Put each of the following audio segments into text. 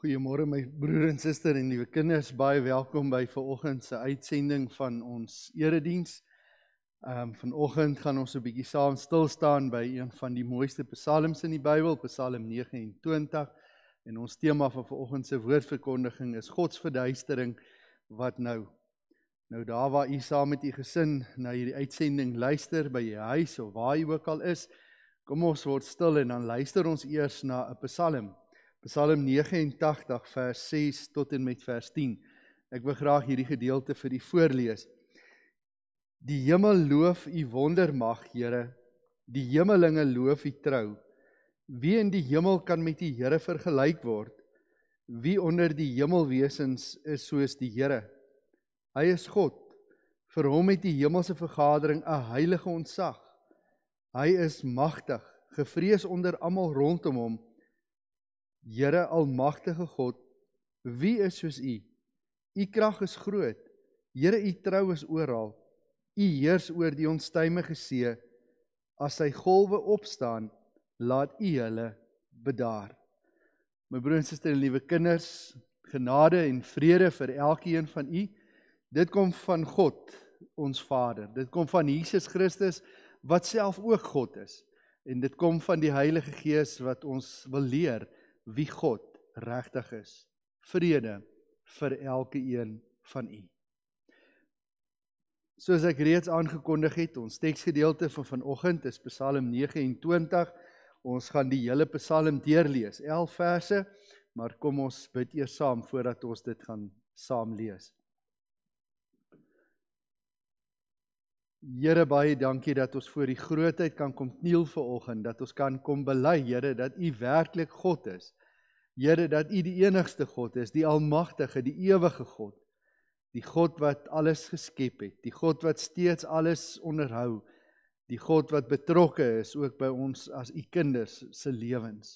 Goeiemôre my broer en suster en liewe kinders, baie welkom by vanoggend se uitsending van ons erediens. Ehm um, vanoggend gaan ons 'n bietjie saam stil staan by een van die mooiste psalms in die Bybel, Psalm 29. En ons tema van vanoggend se woordverkondiging is God se verduistering wat nou. Nou daar waar u saam met u gesin na hierdie uitsending luister by u huis of waar u ook al is, kom ons word stil en dan luister ons eers na 'n psalm Psalm 89 vers 6 tot en met vers 10. Ek wil graag hierdie gedeelte vir u voorlees. Die hemel loof u wondermag, Here. Die hemelinge loof u trou. Wie in die hemel kan met die Here vergelyk word? Wie onder die hemelwesens is soos die Here? Hy is God. Vir hom het die hemelse vergadering 'n heilige ontzag. Hy is magtig, gevrees onder almal rondom hom. Here almagtige God, wie is soos U? U krag is groot. Here, U trou is oral. U heers oor die onstuimige see. As sy golwe opstaan, laat U hulle bedaar. My broers en susters en liewe kinders, genade en vrede vir elkeen van u. Dit kom van God, ons Vader. Dit kom van Jesus Christus wat self ook God is. En dit kom van die Heilige Gees wat ons wil leer wie God regtig is. Vrede vir elke een van u. Soos ek reeds aangekondig het, ons teksgedeelte van vanoggend is Psalm 29. Ons gaan die hele Psalm deurlees, 11 verse, maar kom ons bid eers saam voordat ons dit gaan saam lees. Here baie dankie dat ons voor die grootheid kan kom kniel vanoggend, dat ons kan kom bely, Here, dat U werklik God is. Here dat U die enigste God is, die almagtige, die ewige God. Die God wat alles geskep het, die God wat steeds alles onderhou, die God wat betrokke is ook by ons as U kinders se lewens.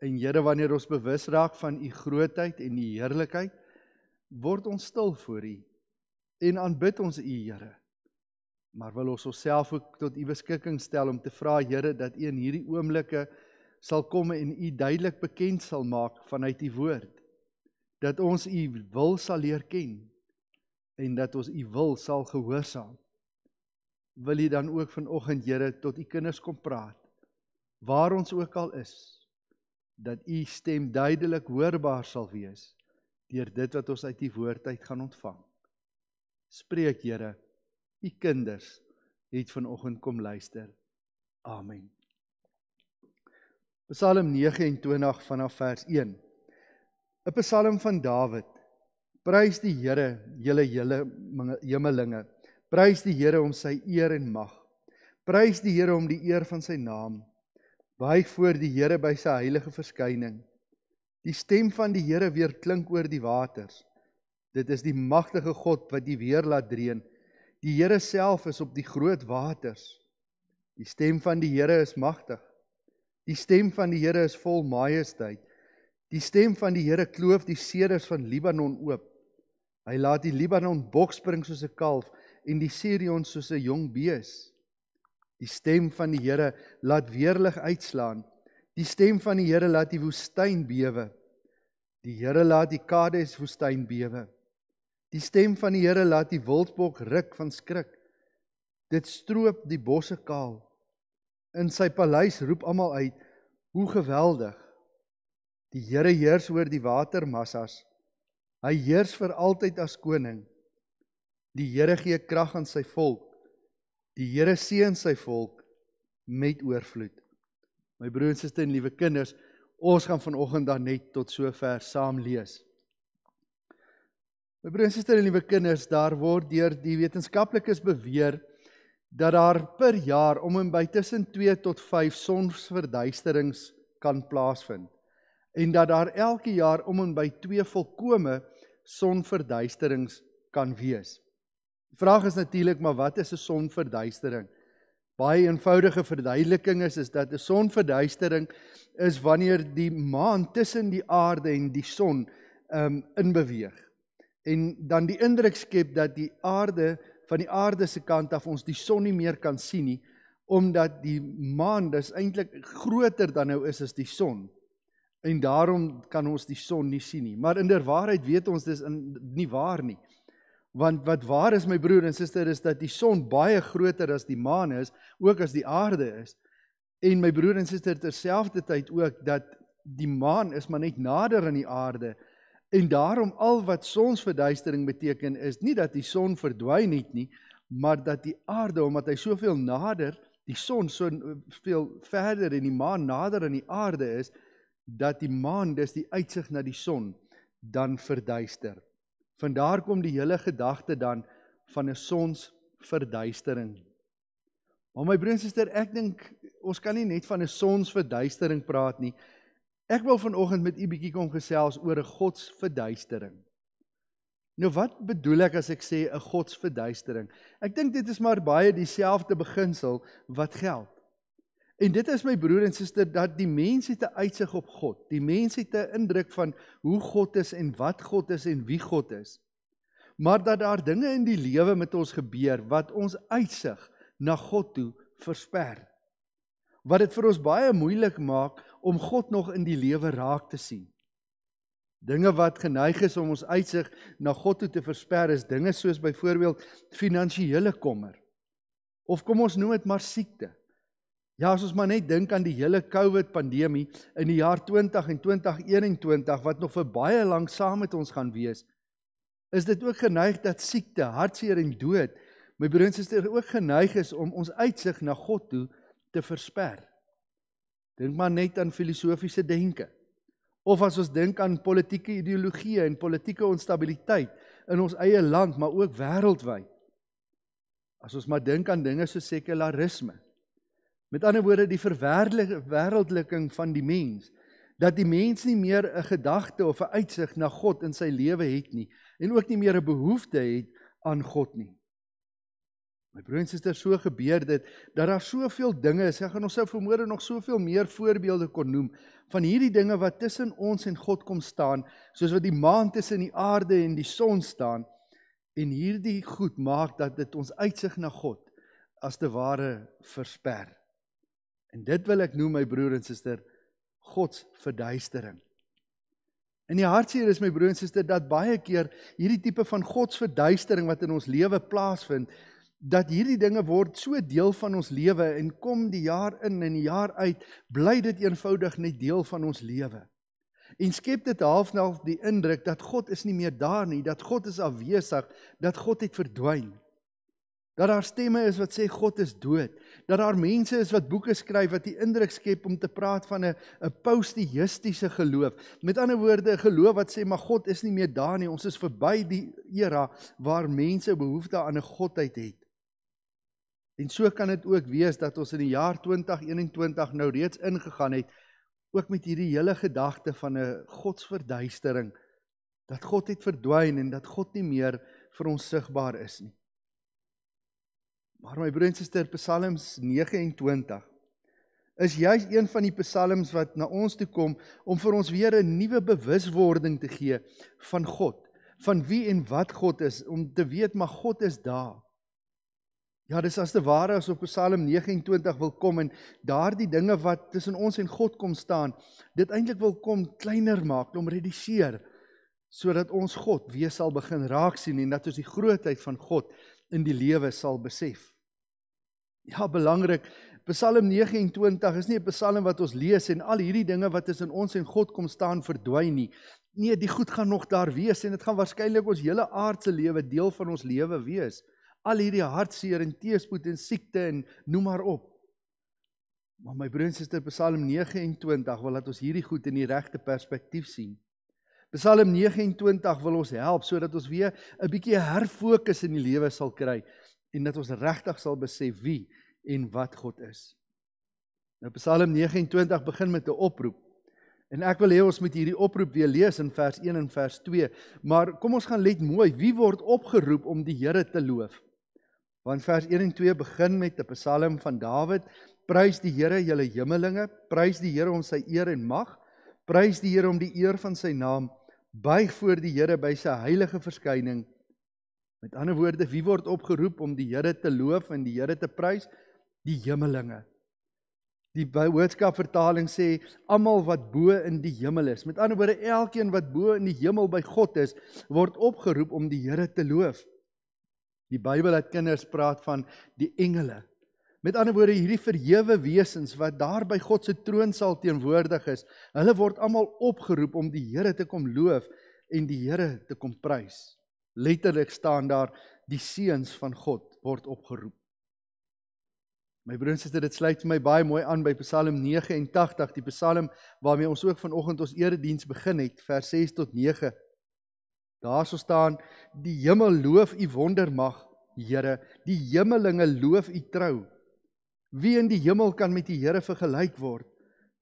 En Here, wanneer ons bewus raak van U grootheid en U heerlikheid, word ons stil voor U en aanbid ons U, Here. Maar wil ons osself ook tot U beskikking stel om te vra, Here, dat U in hierdie oomblikke sal kom en u duidelik bekend sal maak vanuit u woord dat ons u wil sal leer ken en dat ons u wil sal gehoorsaam wil u dan ook vanoggend Here tot u kinders kom praat waar ons ook al is dat u stem duidelik hoorbaar sal wees deur dit wat ons uit u woord uit gaan ontvang spreek Here u kinders het vanoggend kom luister amen Psalm 29 vanaf vers 1. 'n Psalm van Dawid. Prys die Here, julle julle hemelinge. Prys die Here om sy eer en mag. Prys die Here om die eer van sy naam. Buig voor die Here by sy heilige verskyning. Die stem van die Here weer klink oor die waters. Dit is die magtige God wat die weer laat dreun. Die Here self is op die groot waters. Die stem van die Here is magtig. Die stem van die Here is vol majesteit. Die stem van die Here kloof die seders van Libanon oop. Hy laat die Libanon bokspring soos 'n kalf en die Sirion soos 'n jong bees. Die stem van die Here laat weerlig uitslaan. Die stem van die Here laat die woestyn bewe. Die Here laat die Kades woestyn bewe. Die stem van die Here laat die wildbok ruk van skrik. Dit stroop die bosse kaal In sy paleis roep almal uit: "Hoe geweldig! Die Here heers oor die watermassas. Hy heers vir altyd as koning. Die Here gee krag aan sy volk. Die Here seën sy volk met oorvloed." My broers en susters en liewe kinders, ons gaan vanoggend dan net tot sover saam lees. My broers en susters en liewe kinders, daar word deur die wetenskaplikes beweer dat daar per jaar om en by tussen 2 tot 5 sonsverduisterings kan plaasvind en dat daar elke jaar om en by 2 volkomme sonverduisterings kan wees. Die vraag is natuurlik maar wat is 'n sonverduistering? Baie eenvoudige verduideliking is is dat 'n sonverduistering is wanneer die maan tussen die aarde en die son um inbeweeg en dan die indruk skep dat die aarde van die aarde se kant af ons die son nie meer kan sien nie omdat die maan dis eintlik groter dan nou is as die son. En daarom kan ons die son nie sien nie. Maar inderwaarheid weet ons dis in, nie waar nie. Want wat waar is my broer en suster is dat die son baie groter as die maan is, ook as die aarde is. En my broer en suster terselfdertyd ook dat die maan is maar net nader aan die aarde is En daarom al wat sonsverduistering beteken is nie dat die son verdwyn het nie, maar dat die aarde omdat hy soveel nader die son so veel verder en die maan nader aan die aarde is dat die maan dis die uitsig na die son dan verduister. Vandaar kom die hele gedagte dan van 'n sonsverduistering. Maar my broer en suster, ek dink ons kan nie net van 'n sonsverduistering praat nie. Ek wil vanoggend met u bietjie kom gesels oor 'n godsverduistering. Nou wat bedoel ek as ek sê 'n godsverduistering? Ek dink dit is maar baie dieselfde beginsel wat geld. En dit is my broer en suster dat die mens het 'n uitsig op God. Die mens het 'n indruk van hoe God is en wat God is en wie God is. Maar dat daar dinge in die lewe met ons gebeur wat ons uitsig na God toe versper wat dit vir ons baie moeilik maak om God nog in die lewe raak te sien. Dinge wat geneig is om ons uitsig na God toe te versper is dinge soos byvoorbeeld finansiële kommer of kom ons noem dit maar siekte. Ja, as ons maar net dink aan die hele COVID pandemie in die jaar 20 en 2021 wat nog vir baie lank saam met ons gaan wees, is dit ook geneig dat siekte, hartseer en dood my broer en suster ook geneig is om ons uitsig na God toe te versper. Dink maar net aan filosofiese denke. Of as ons dink aan politieke ideologiee en politieke onstabiliteit in ons eie land, maar ook wêreldwyd. As ons maar dink aan dinge so sekularisme. Met ander woorde die verwerdelike wêreldliking van die mens dat die mens nie meer 'n gedagte of 'n uitsig na God in sy lewe het nie en ook nie meer 'n behoefte het aan God nie. My broer en suster, so gebeur dit dat daar soveel dinge is. Ek gaan ons sou vermoere nog soveel meer voorbeelde kon noem van hierdie dinge wat tussen ons en God kom staan, soos wat die maan tussen die aarde en die son staan. En hierdie goed maak dat dit ons uitsig na God as te ware versper. En dit wil ek noem my broer en suster, God se verduistering. In die hartseer is my broer en suster dat baie keer hierdie tipe van God se verduistering wat in ons lewe plaasvind, dat hierdie dinge word so deel van ons lewe en kom die jaar in en die jaar uit bly dit eenvoudig net deel van ons lewe. En skep dit halfnaal die indruk dat God is nie meer daar nie, dat God is afwesig, dat God het verdwyn. Dat daar stemme is wat sê God is dood, dat daar mense is wat boeke skryf wat die indruk skep om te praat van 'n 'n posteïstiese geloof. Met ander woorde, 'n geloof wat sê maar God is nie meer daar nie, ons is verby die era waar mense behoefte aan 'n godheid het. En so kan dit ook wees dat ons in die jaar 2021 nou reeds ingegaan het ook met hierdie hele gedagte van 'n godsverduistering dat God het verdwyn en dat God nie meer vir ons sigbaar is nie. Maar my broer en suster Psalms 29 is juis een van die psalms wat na ons toe kom om vir ons weer 'n nuwe bewuswording te gee van God, van wie en wat God is om te weet maar God is daar Ja, dis as te ware as op Psalm 29 wil kom en daardie dinge wat tussen ons en God kom staan, dit eintlik wil kom kleiner maak, om reduseer sodat ons God weer sal begin raak sien en dat ons die grootheid van God in die lewe sal besef. Ja, belangrik. Psalm 29 is nie 'n psalm wat ons lees en al hierdie dinge wat tussen ons en God kom staan verdwyn nie. Nee, die goed gaan nog daar wees en dit gaan waarskynlik ons hele aardse lewe deel van ons lewe wees al hierdie hartseer en teëspoed en siekte en noem maar op. Maar my broer en suster Psalm 29 wil laat ons hierdie goed in die regte perspektief sien. Psalm 29 wil ons help sodat ons weer 'n bietjie herfokus in die lewe sal kry en dat ons regtig sal besef wie en wat God is. Nou Psalm 29 begin met 'n oproep. En ek wil hê ons moet hierdie oproep weer lees in vers 1 en vers 2, maar kom ons gaan let mooi, wie word opgeroep om die Here te loof? Want vers 1 en 2 begin met 'n Psalm van Dawid. Prys die Here, julle hemelinge, prys die Here om sy eer en mag, prys die Here om die eer van sy naam, buig voor die Here by sy heilige verskyning. Met ander woorde, wie word opgeroep om die Here te loof en die Here te prys? Die hemelinge. Die boodskap vertaling sê almal wat bo in die hemel is. Met ander woorde, elkeen wat bo in die hemel by God is, word opgeroep om die Here te loof. Die Bybel het kinders praat van die engele. Met ander woorde, hierdie verhewe wesens wat daar by God se troon sal teenwoordig is, hulle word almal opgeroep om die Here te kom loof en die Here te kom prys. Letterlik staan daar die seuns van God word opgeroep. My broer en suster, dit sluit vir my baie mooi aan by Psalm 89, die Psalm waarmee ons ook vanoggend ons erediens begin het, vers 6 tot Daarso staan die hemel loof u wondermag, Here, die hemelinge loof u trou. Wie in die hemel kan met die Here vergelyk word?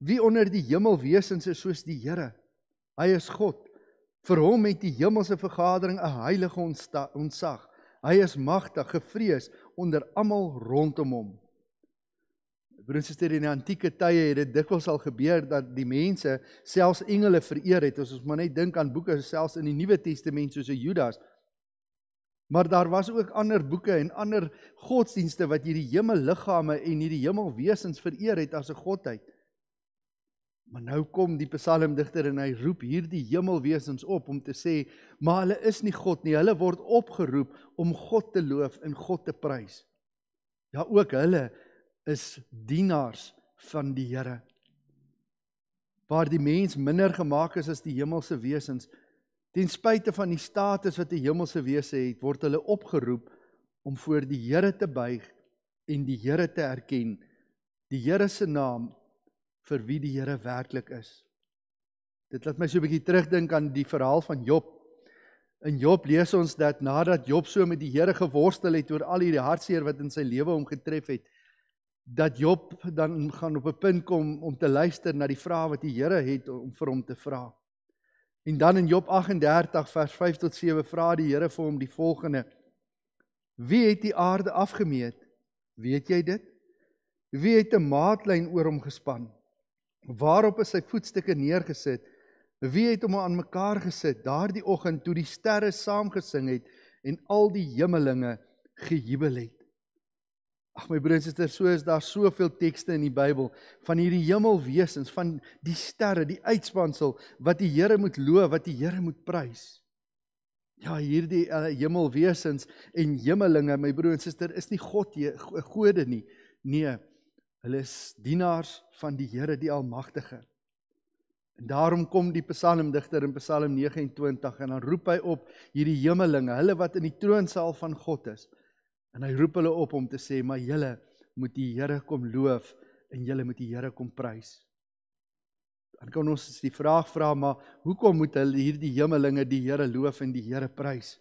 Wie onder die hemelwesens is soos die Here? Hy is God. Vir hom het die hemelse vergadering 'n heilige ontsag. Hy is magtig, gevrees onder almal rondom hom. Broers en susters, in die antieke tye het dit dikwels al gebeur dat die mense selfs engele vereer het. As ons maar net dink aan boeke selfs in die Nuwe Testament soos Judas. Maar daar was ook ander boeke en ander godsdienste wat hierdie hemelliggame en hierdie hemelwesens vereer het as 'n godheid. Maar nou kom die psalmdigter en hy roep hierdie hemelwesens op om te sê, maar hulle is nie God nie. Hulle word opgeroep om God te loof en God te prys. Ja ook hulle is dienaars van die Here. Waar die mens minder gemaak is as die hemelse wesens, ten spyte van die status wat 'n hemelse wese het, word hulle opgeroep om voor die Here te buig en die Here te erken, die Here se naam vir wie die Here werklik is. Dit laat my so 'n bietjie terugdink aan die verhaal van Job. In Job lees ons dat nadat Job so met die Here geworstel het oor al hierdie hartseer wat in sy lewe hom getref het, dat Job dan gaan op 'n punt kom om te luister na die vrae wat die Here het om vir hom te vra. En dan in Job 38 vers 5 tot 7 vra die Here vir hom die volgende: Wie het die aarde afgemeet? Weet jy dit? Wie het 'n maatlyn oor hom gespan? Waarop is sy voetstukke neergesit? Wie het hom aan mekaar gesit daardie oggend toe die sterre saamgesing het en al die hemelinge gejubel het? Ag my broers en susters, so is daar soveel tekste in die Bybel van hierdie hemelwesens, van die sterre, die uitspansel wat die Here moet loof, wat die Here moet prys. Ja, hierdie uh, hemelwesens en hemelinge, my broers en susters, is nie God die gode nie. Nee, hulle is dienaars van die Here die Almagtige. En daarom kom die psalmdigter in Psalm 29 en dan roep hy op hierdie hemelinge, hulle wat in die troonsaal van God is. En hy roep hulle op om te sê, "Maar julle moet die Here kom loof en julle moet die Here kom prys." Dan kan ons die vraag vra, maar hoekom moet hulle hierdie hemelinge die Here loof en die Here prys?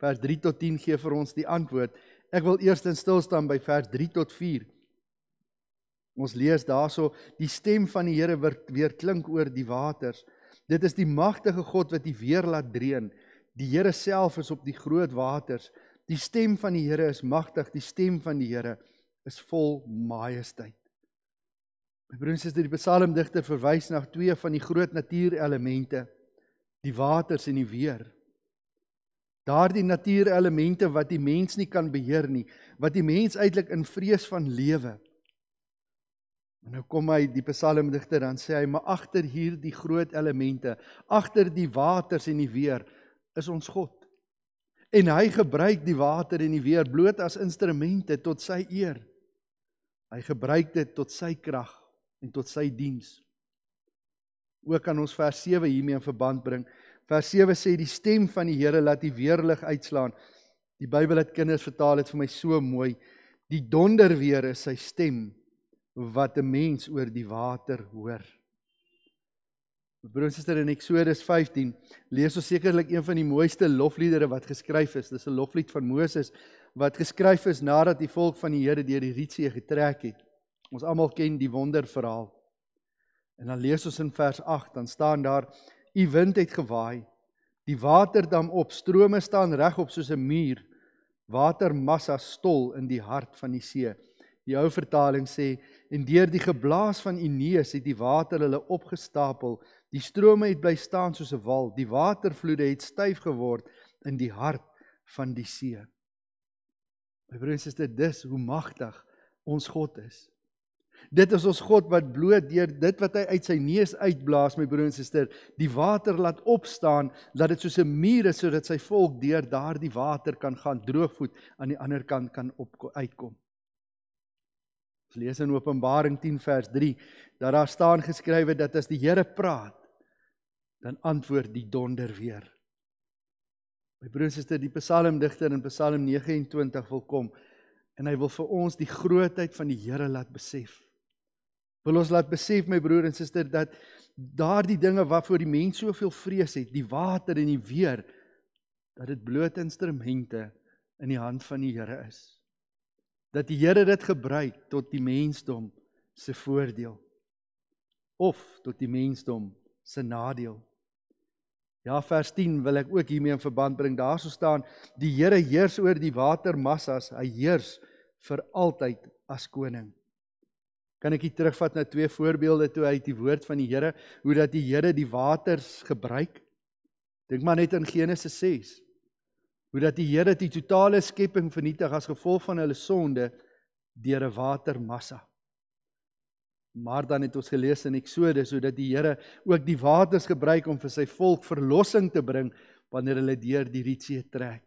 Vers 3 tot 10 gee vir ons die antwoord. Ek wil eers in stil staan by vers 3 tot 4. Ons lees daarso: Die stem van die Here word weer klink oor die waters. Dit is die magtige God wat die weer laat dreun. Die Here self is op die groot waters. Die stem van die Here is magtig, die stem van die Here is vol majesteit. My broer en suster, die psalmdigter verwys na twee van die groot natuurelemente, die waters en die weer. Daardie natuurelemente wat die mens nie kan beheer nie, wat die mens eintlik in vrees van lewe. En nou kom hy die psalmdigter dan sê hy, maar agter hierdie groot elemente, agter die waters en die weer, is ons God en hy gebruik die water en die weer bloot as instrumente tot sy eer. Hy gebruik dit tot sy krag en tot sy diens. Ook kan ons vers 7 hiermee in verband bring. Vers 7 sê die stem van die Here laat die weerlig uitslaan. Die Bybel het kinders vertaal het vir my so mooi. Die donder weer is sy stem wat 'n mens oor die water hoor. Broer en suster in Eksodus 15 lees ons sekerlik een van die mooiste lofliedere wat geskryf is. Dis 'n loflied van Moses wat geskryf is nadat die volk van die Here deur die Rietsee getrek het. Ons almal ken die wonderverhaal. En dan lees ons in vers 8, dan staan daar: "U wind het gewaaai, die waterdam op, strome staan regop soos 'n muur, watermassa stol in die hart van die see." Die ou vertaling sê: en deur die geblaas van Ineus het die water hulle opgestapel. Die strome het bly staan soos 'n wal. Die watervloede het styf geword in die hart van die see. My broer en suster, dis hoe magtig ons God is. Dit is ons God wat bloot deur dit wat hy uit sy neus uitblaas, my broer en suster, die water laat opstaan, laat dit soos 'n muur is sodat sy volk deur daardie water kan gaan droogvoet aan die ander kant kan op, uitkom. Ons lees in Openbaring 10 vers 3 dat daar staan geskrywe dat as die Here praat, dan antwoord die donder weer. My broer en suster, die psalmdigter in Psalm 29 wil kom en hy wil vir ons die grootheid van die Here laat besef. Wil ons laat besef my broer en suster dat daardie dinge waarvoor die mens soveel vrees het, die water en die weer, dat dit bloot instrumente in die hand van die Here is dat die Here dit gebruik tot die mensdom se voordeel of tot die mensdom se nadeel. Ja vers 10 wil ek ook hiermee in verband bring. Daarso staan die Here heers oor die watermassas. Hy heers vir altyd as koning. Kan ek hier terugvat na twee voorbeelde toe uit die woord van die Here hoe dat die Here die waters gebruik? Dink maar net aan Genesis hoe dat die Here die totale skepping vernietig as gevolg van hulle sonde deur 'n watermassa. Maar dan het ons gelees in Eksodus hoe dat die Here ook die waters gebruik om vir sy volk verlossing te bring wanneer hulle deur die Rietsee trek.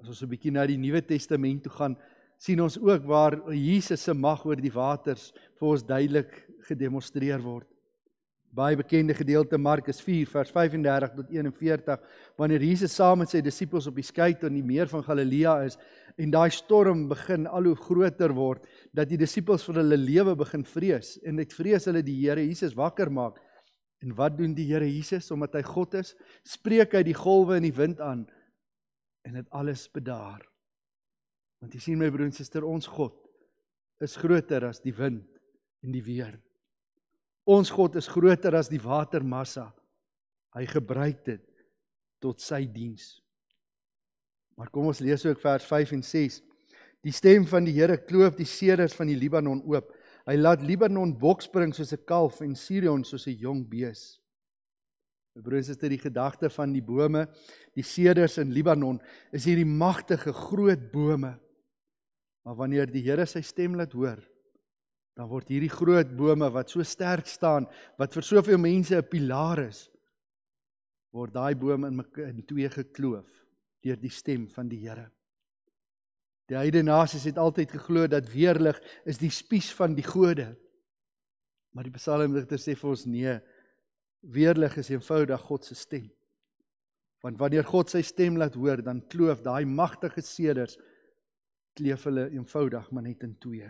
As ons 'n bietjie na die Nuwe Testament toe gaan, sien ons ook waar Jesus se mag oor die waters vir ons duidelik gedemonstreer word baie bekende gedeelte Markus 4 vers 35 tot 41 wanneer Jesus saam met sy disippels op die skei toe in die meer van Galilea is en daai storm begin al hoe groter word dat die disippels vir hulle lewe begin vrees en dit vrees hulle die Here Jesus wakker maak en wat doen die Here Jesus omdat hy God is spreek hy die golwe en die wind aan en dit alles bedaar want jy sien my broer en suster ons God is groter as die wind en die weer Ons God is groter as die watermassa. Hy gebruik dit tot sy diens. Maar kom ons lees ook vers 5 en 6. Die stem van die Here kloof die seders van die Libanon oop. Hy laat Libanon bokspring soos 'n kalf en Sirion soos 'n jong bees. My broers, is dit die gedagte van die bome, die seders in Libanon, is hierdie magtige groot bome. Maar wanneer die Here sy stem laat hoor, dan word hierdie groot bome wat so sterk staan, wat vir soveel mense 'n pilaar is, word daai bome in in twee gekloof deur die stem van die Here. Die heidenasies het altyd geglo dat weerlig is die spies van die gode. Maar die psalmdigter sê vir ons nee, weerlig is eenvoudig God se stem. Want wanneer God sy stem laat hoor, dan kloof daai magtige seders kleef hulle eenvoudig maar net in twee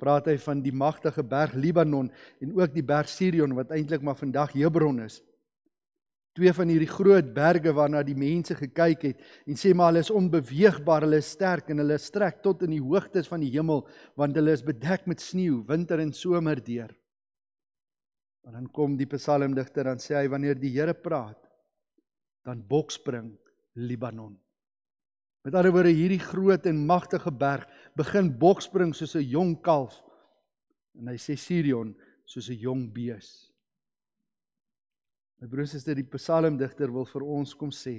praat hy van die magtige berg Libanon en ook die berg Sirion wat eintlik maar vandag Hebron is. Twee van hierdie groot berge waarna die mense gekyk het en sê maar hulle is onbeweegbaar, hulle is sterk en hulle strek tot in die hoogtes van die hemel want hulle is bedek met sneeu winter en somer deur. Maar dan kom die psalmdigter dan sê hy wanneer die Here praat dan bokspring Libanon. Met ander woorde hierdie groot en magtige berg begin bokspring soos 'n jong kalf en hy sê Sirion soos 'n jong bees. My broers is dit die psalmdigter wil vir ons kom sê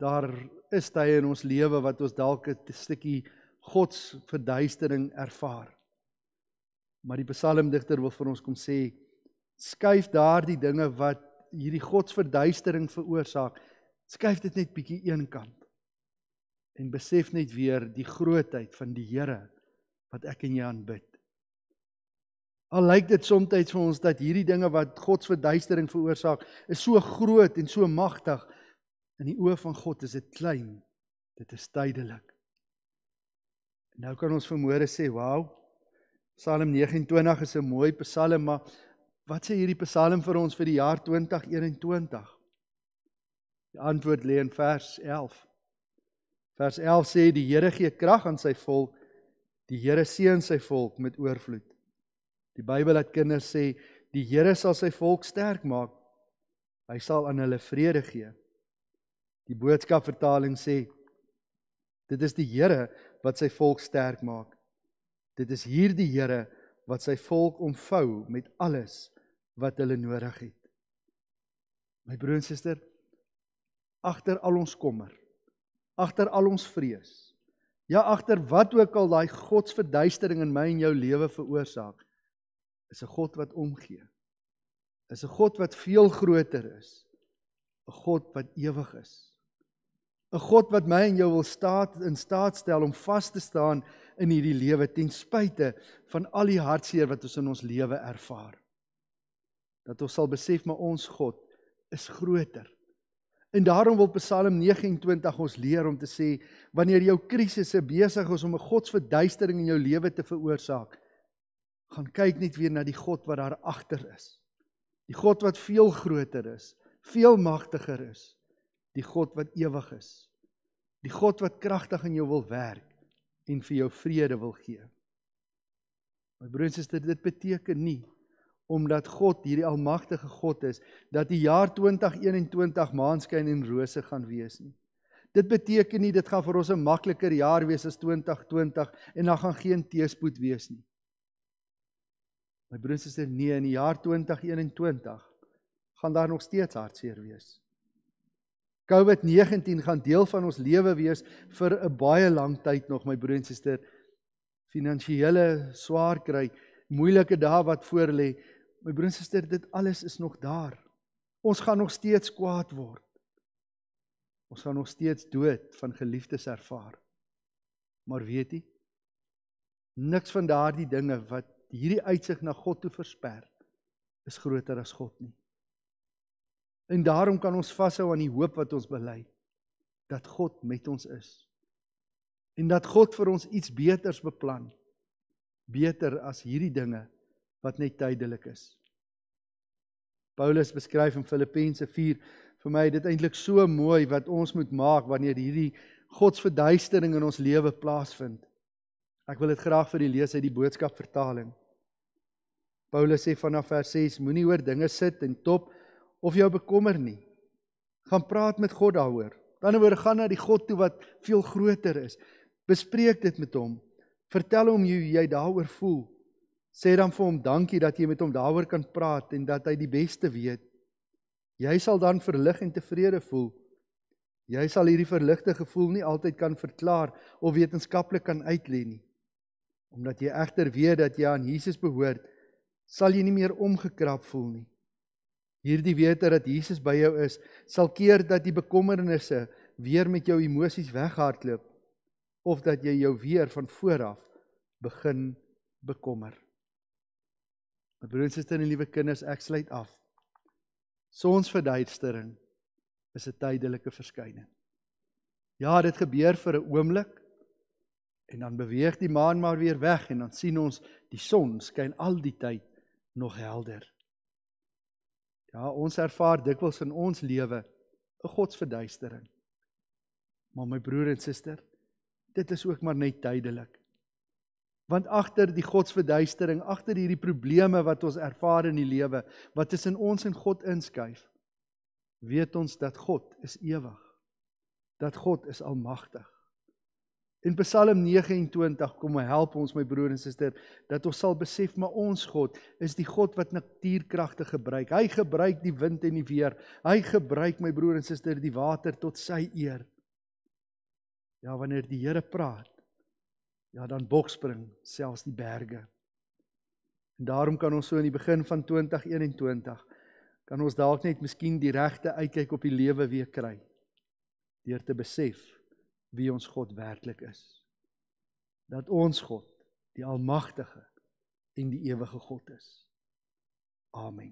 daar is tye in ons lewe wat ons dalk 'n stukkie God se verduistering ervaar. Maar die psalmdigter wil vir ons kom sê skuif daardie dinge wat hierdie God se verduistering veroorsaak skuif dit net bietjie een kant en besef net weer die grootheid van die Here wat ek en jy aanbid. Al lyk dit soms vir ons dat hierdie dinge wat God se verduistering veroorsaak, is so groot en so magtig in die oë van God is dit klein. Dit is tydelik. Nou kan ons vermoere sê, "Wow. Psalm 29 is 'n mooi psalm, maar wat sê hierdie psalm vir ons vir die jaar 2021?" Die antwoord lê in vers 11. Vers 11 sê die Here gee krag aan sy volk. Die Here seën sy volk met oorvloed. Die Bybel laat kinders sê die Here sal sy volk sterk maak. Hy sal aan hulle vrede gee. Die boodskap vertaling sê dit is die Here wat sy volk sterk maak. Dit is hierdie Here wat sy volk omvou met alles wat hulle nodig het. My broer en suster, agter al ons kommer, agter al ons vrees. Ja, agter wat ook al daai godsverduistering in my en jou lewe veroorsaak, is 'n God wat omgee. Is 'n God wat veel groter is. 'n God wat ewig is. 'n God wat my en jou wil staat in staat stel om vas te staan in hierdie lewe ten spyte van al die hartseer wat ons in ons lewe ervaar. Dat ons sal besef maar ons God is groter En daarom wil Psalm 29 ons leer om te sê wanneer jou krisisse besig is om 'n godsverduistering in jou lewe te veroorsaak, gaan kyk net weer na die God wat daar agter is. Die God wat veel groter is, veel magtiger is. Die God wat ewig is. Die God wat kragtig in jou wil werk en vir jou vrede wil gee. My broer en suster, dit beteken nie omdat God hierdie almagtige God is dat die jaar 2021 maanskyn en rose gaan wees nie. Dit beteken nie dit gaan vir ons 'n makliker jaar wees as 2020 en daar gaan geen teëspoed wees nie. My broer sê nee, in die jaar 2021 gaan daar nog steeds hartseer wees. COVID-19 gaan deel van ons lewe wees vir 'n baie lang tyd nog, my broer en suster. Finansiële swaar kry, moeilike dae wat voorlê, my broer en suster, dit alles is nog daar. Ons gaan nog steeds kwaad word. Ons gaan nog steeds dood van geliefdes ervaar. Maar weet jy? Niks van daardie dinge wat hierdie uitsig na God toe versper, is groter as God nie. En daarom kan ons vashou aan die hoop wat ons bely dat God met ons is en dat God vir ons iets beters beplan beter as hierdie dinge wat net tydelik is. Paulus beskryf in Filippense 4 vir my dit eintlik so mooi wat ons moet maak wanneer hierdie godsverduistering in ons lewe plaasvind. Ek wil dit graag vir die lees uit die boodskap vertaling. Paulus sê vanaf vers 6 moenie oor dinge sit en top of jou bekommer nie. Gaan praat met God daaroor. Anderswoorde gaan na die God toe wat veel groter is. Bespreek dit met hom. Vertel hom hoe jy daaroor voel. Sê dan vir hom dankie dat jy met hom daaroor kan praat en dat hy die beste weet. Jy sal dan verlig en tevrede voel. Jy sal hierdie verligte gevoel nie altyd kan verklaar of wetenskaplik kan uitlê nie. Omdat jy egter weet dat jy aan Jesus behoort, sal jy nie meer omgekrap voel nie. Hierdie wete dat Jesus by jou is, sal keer dat die bekommernisse weer met jou emosies weghardloop of dat jy jou weer van voor af begin bekommer. My broer en suster en liewe kinders, ek sluit af. Sonsverduistering is 'n tydelike verskyning. Ja, dit gebeur vir 'n oomblik en dan beweeg die maan maar weer weg en dan sien ons die son skyn al die tyd nog helder. Ja, ons ervaar dikwels in ons lewe 'n godsverduistering. Maar my broer en suster, dit is ook maar net tydelik. Want agter die godsverduistering, agter hierdie probleme wat ons ervaar in die lewe, wat tussen ons en God inskuif, weet ons dat God is ewig. Dat God is almagtig. In Psalm 29 kom hy help ons my broer en suster dat ons sal besef maar ons God is die God wat natuurkragte gebruik. Hy gebruik die wind en die weer. Hy gebruik my broer en suster die water tot sy eer. Ja, wanneer die Here praat, Ja, dan bokspring selfs die berge. En daarom kan ons so in die begin van 2021 kan ons dalk net miskien die regte uitkyk op die lewe weer kry deur te besef wie ons God werklik is. Dat ons God die almagtige en die ewige God is. Amen.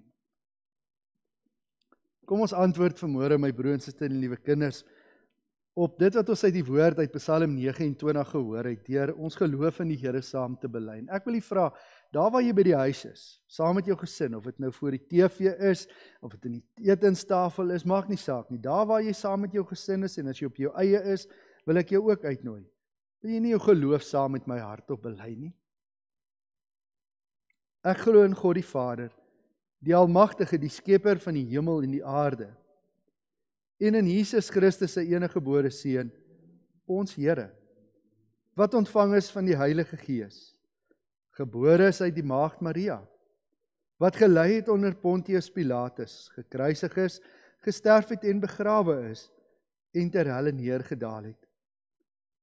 Kom ons antwoord vanmôre my broers en susters en liewe kinders op dit wat ons uit die woord uit Psalm 29 gehoor het deur ons geloof in die Here saam te belyn. Ek wil u vra, daar waar jy by die huis is, saam met jou gesin of dit nou voor die TV is of dit in die eetinstafel is, maak nie saak nie. Daar waar jy saam met jou gesin is en as jy op jou eie is, wil ek jou ook uitnooi. Wil jy nie jou geloof saam met my hart op belyn nie? Ek glo in God die Vader, die Almagtige, die Skepper van die hemel en die aarde en in Jesus Christus se eniggebore seun, ons Here, wat ontvang is van die Heilige Gees, gebore is uit die maagd Maria, wat gelei het onder Pontius Pilatus, gekruisig is, gesterf het en begrawe is en ter helle neergedaal het,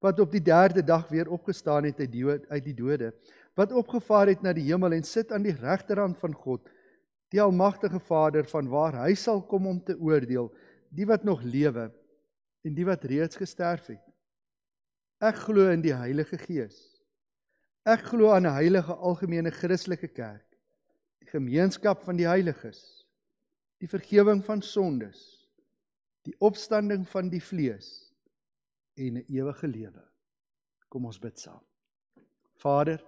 wat op die 3de dag weer opgestaan het uit die dood uit die dode, wat opgevaar het na die hemel en sit aan die regterhand van God, die almagtige Vader van waar hy sal kom om te oordeel die wat nog lewe en die wat reeds gesterf het. Ek glo in die Heilige Gees. Ek glo aan 'n heilige algemene Christelike kerk, die gemeenskap van die heiliges, die vergifnis van sondes, die opstanding van die vlees en 'n ewige lewe. Kom ons bid saam. Vader,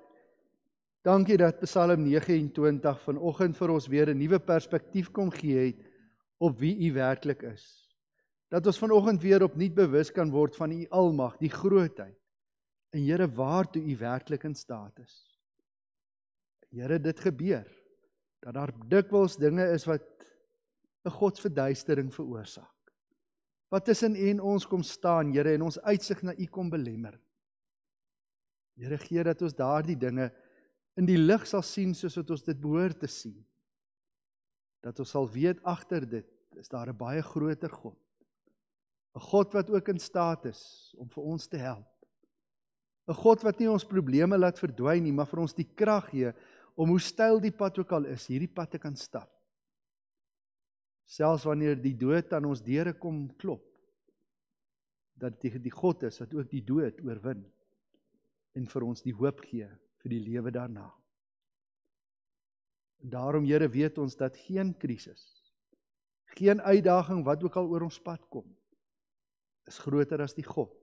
dankie dat Psalm 29 vanoggend vir ons weer 'n nuwe perspektief kom gee het op wie u werklik is. Dat ons vanoggend weer opnuut bewus kan word van u almag, die grootheid. En Here, waartoe u werklik in staat is. Here, dit gebeur dat daar dikwels dinge is wat 'n godsverduistering veroorsaak. Wat tussen u en ons kom staan, Here, en ons uitsig na u kom belemmer. Here, gee dat ons daardie dinge in die lig sal sien soos wat ons dit behoort te sien dat ons sal weet agter dit is daar 'n baie groter God. 'n God wat ook in staat is om vir ons te help. 'n God wat nie ons probleme laat verdwyn nie, maar vir ons die krag gee om hoe styl die pad ook al is, hierdie pad te kan stap. Selfs wanneer die dood aan ons deure kom klop, dat die, die God is wat ook die dood oorwin en vir ons die hoop gee vir die lewe daarna. Daarom Here weet ons dat geen krisis geen uitdaging wat ook al oor ons pad kom is groter as die God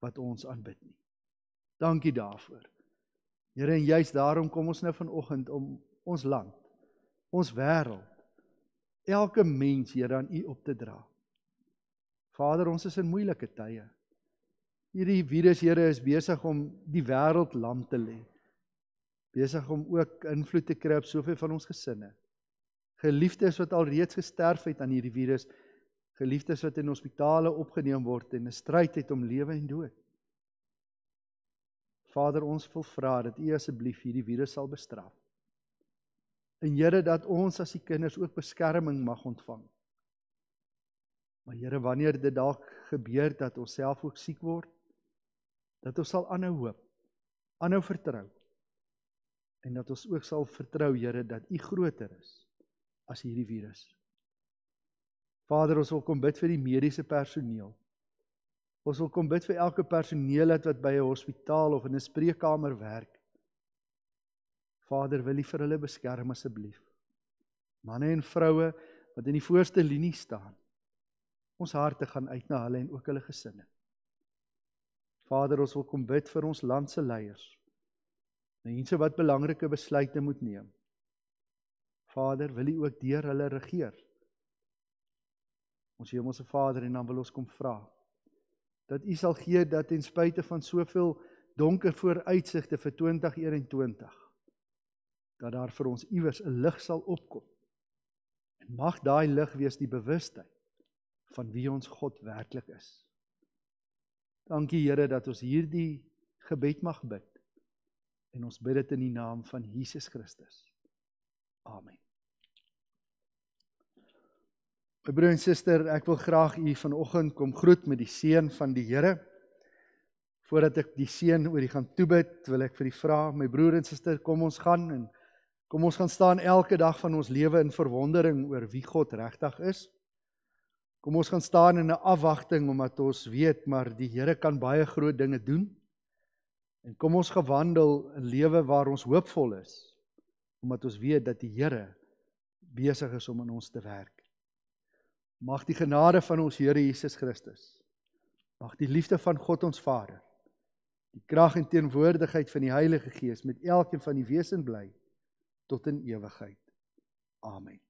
wat ons aanbid nie. Dankie daarvoor. Here en juis daarom kom ons nou vanoggend om ons land, ons wêreld, elke mens Here aan U op te dra. Vader, ons is in moeilike tye. Hierdie virus Here is besig om die wêreld lam te lê besig om ook invloed te kry op soveel van ons gesinne. Geliefdes wat al reeds gesterf het aan hierdie virus, geliefdes wat in hospitale opgeneem word en 'n stryd het om lewe en dood. Vader, ons wil vra dat U asseblief hierdie virus sal bestraf. En Here, dat ons as die kinders ook beskerming mag ontvang. Maar Here, wanneer dit dalk gebeur dat ons self ook siek word, dat ons sal aanhou hoop, aanhou vertrou en dat ons ook sal vertrou Here dat U groter is as hierdie virus. Vader, ons wil kom bid vir die mediese personeel. Ons wil kom bid vir elke personeel wat by 'n hospitaal of in 'n spreekkamer werk. Vader, wil U vir hulle beskerm asseblief. Manne en vroue wat in die voorste linie staan. Ons harte gaan uit na hulle en ook hulle gesinne. Vader, ons wil kom bid vir ons land se leiers. Mense wat belangrike besluite moet neem. Vader, wil U ook deur hulle regeer? Ons hemelse Vader, en dan wil ons kom vra dat U sal gee dat ten spyte van soveel donker vooruitsigte vir 2021 dat daar vir ons iewers 'n lig sal opkom. En mag daai lig wees die bewustheid van wie ons God werklik is. Dankie Here dat ons hierdie gebed mag bid En ons bid dit in die naam van Jesus Christus. Amen. My broer en suster, ek wil graag u vanoggend kom groet met die seën van die Here. Voordat ek die seën oor die gaan toebid, wil ek vir u vra, my broer en suster, kom ons gaan en kom ons gaan staan elke dag van ons lewe in verwondering oor wie God regtig is. Kom ons gaan staan in 'n afwagting omdat ons weet maar die Here kan baie groot dinge doen. En kom ons gewandel 'n lewe waar ons hoopvol is omdat ons weet dat die Here besig is om in ons te werk. Mag die genade van ons Here Jesus Christus. Mag die liefde van God ons Vader. Die krag en teenwoordigheid van die Heilige Gees met elkeen van die wesen bly tot in ewigheid. Amen.